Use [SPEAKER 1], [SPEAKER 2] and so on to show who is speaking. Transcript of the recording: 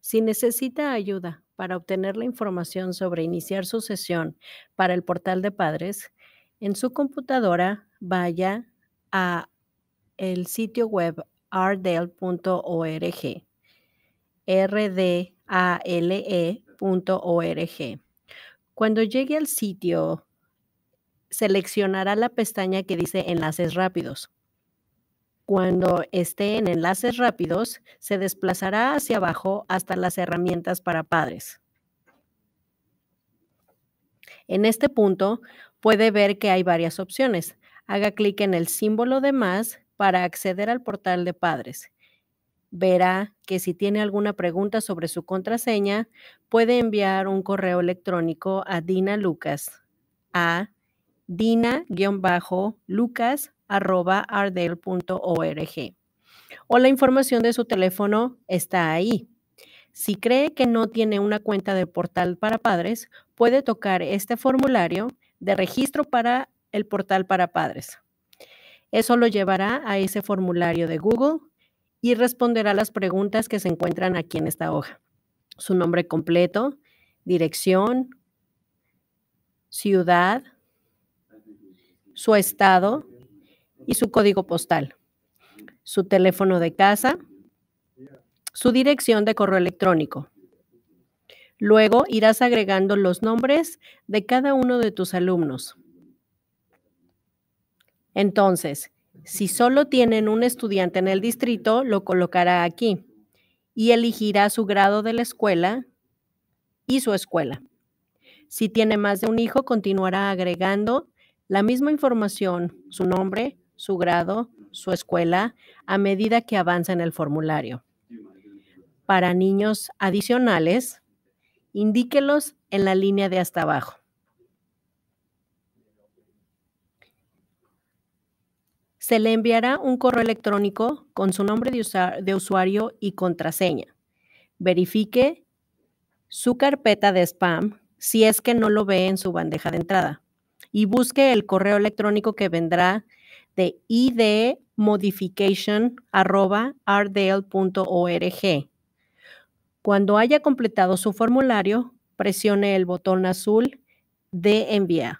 [SPEAKER 1] Si necesita ayuda para obtener la información sobre iniciar su sesión para el portal de padres, en su computadora vaya a el sitio web rdale.org, rdale.org. E Cuando llegue al sitio, seleccionará la pestaña que dice Enlaces rápidos. Cuando esté en enlaces rápidos, se desplazará hacia abajo hasta las herramientas para padres. En este punto, puede ver que hay varias opciones. Haga clic en el símbolo de más para acceder al portal de padres. Verá que si tiene alguna pregunta sobre su contraseña, puede enviar un correo electrónico a Dina Lucas a dina-lucas ardel.org. o la información de su teléfono está ahí. Si cree que no tiene una cuenta de portal para padres, puede tocar este formulario de registro para el portal para padres. Eso lo llevará a ese formulario de Google y responderá las preguntas que se encuentran aquí en esta hoja. Su nombre completo, dirección, ciudad, su estado, y su código postal, su teléfono de casa, su dirección de correo electrónico. Luego irás agregando los nombres de cada uno de tus alumnos. Entonces, si solo tienen un estudiante en el distrito, lo colocará aquí y elegirá su grado de la escuela y su escuela. Si tiene más de un hijo, continuará agregando la misma información, su nombre, su grado, su escuela, a medida que avanza en el formulario. Para niños adicionales, indíquelos en la línea de hasta abajo. Se le enviará un correo electrónico con su nombre de, usuario, y contraseña. Verifique su carpeta de spam si es que no lo ve en su bandeja de entrada y busque el correo electrónico que vendrá de idmodification.ardale.org. Cuando haya completado su formulario, presione el botón azul de enviar.